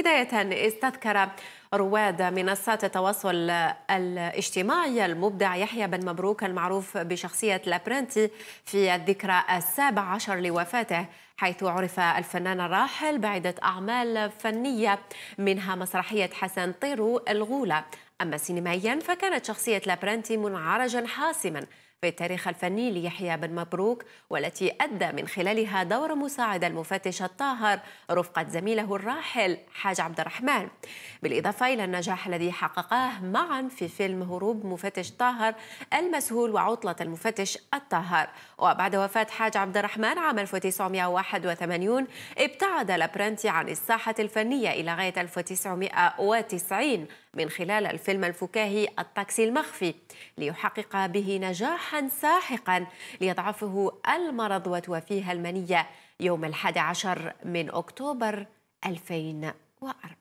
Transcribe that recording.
بداية استذكر رواد منصات التواصل الاجتماعي المبدع يحيى بن مبروك المعروف بشخصية لابرنتي في الذكرى السابع عشر لوفاته حيث عرف الفنان الراحل بعدة أعمال فنية منها مسرحية حسن طيرو الغولة أما سينمائيا فكانت شخصية لابرانتي منعرجا حاسما في التاريخ الفني ليحيى بن مبروك والتي أدى من خلالها دور مساعد المفتش الطاهر رفقة زميله الراحل حاج عبد الرحمن بالإضافة إلى النجاح الذي حققاه معا في فيلم هروب مفتش طاهر المسهول وعطلة المفتش الطاهر وبعد وفاة حاج عبد الرحمن عام 1981 ابتعد لابرنتي عن الساحة الفنية إلى غاية 1990 من خلال الفيلم الفكاهي الطاكسي المخفي ليحقق به نجاحا ساحقا ليضعفه المرض وتوفيها المنية يوم الحادي عشر من أكتوبر 2004